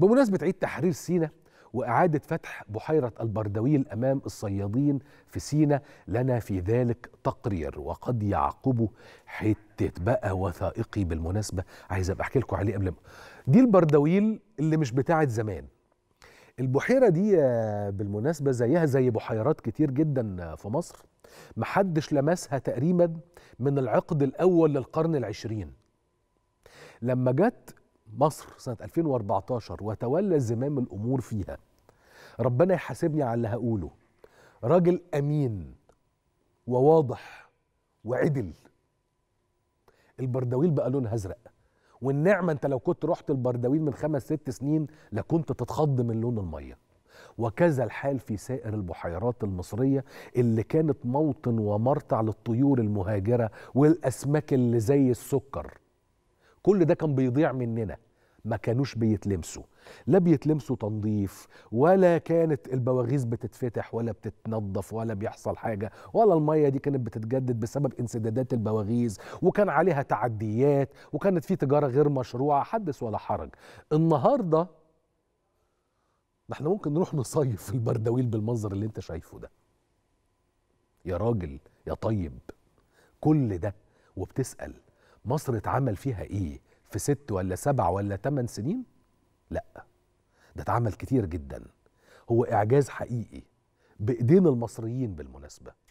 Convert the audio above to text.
بمناسبة عيد تحرير سينا وإعادة فتح بحيرة البردويل أمام الصيادين في سينا لنا في ذلك تقرير وقد يعقبه حتة بقى وثائقي بالمناسبة عايز أبقى أحكي لكم عليه قبل ما دي البردويل اللي مش بتاعة زمان البحيرة دي بالمناسبة زيها زي بحيرات كتير جدا في مصر محدش لمسها تقريبا من العقد الأول للقرن العشرين لما جت مصر سنة 2014 وتولى زمام الأمور فيها ربنا يحاسبني على اللي هقوله راجل أمين وواضح وعدل البردويل بقى لونها أزرق والنعمة أنت لو كنت رحت البردويل من خمس ست سنين لكنت تتخض من لون المية وكذا الحال في سائر البحيرات المصرية اللي كانت موطن ومرتع للطيور المهاجرة والأسماك اللي زي السكر كل ده كان بيضيع مننا ما كانوش بيتلمسوا لا بيتلمسوا تنظيف ولا كانت البواغيز بتتفتح ولا بتتنظف ولا بيحصل حاجه ولا الميه دي كانت بتتجدد بسبب انسدادات البواغيز وكان عليها تعديات وكانت في تجاره غير مشروعه حدث ولا حرج النهارده احنا ممكن نروح نصيف في البردويل بالمنظر اللي انت شايفه ده يا راجل يا طيب كل ده وبتسال مصر اتعمل فيها ايه في ست ولا سبع ولا ثمان سنين لا ده اتعمل كتير جدا هو اعجاز حقيقي بايدين المصريين بالمناسبه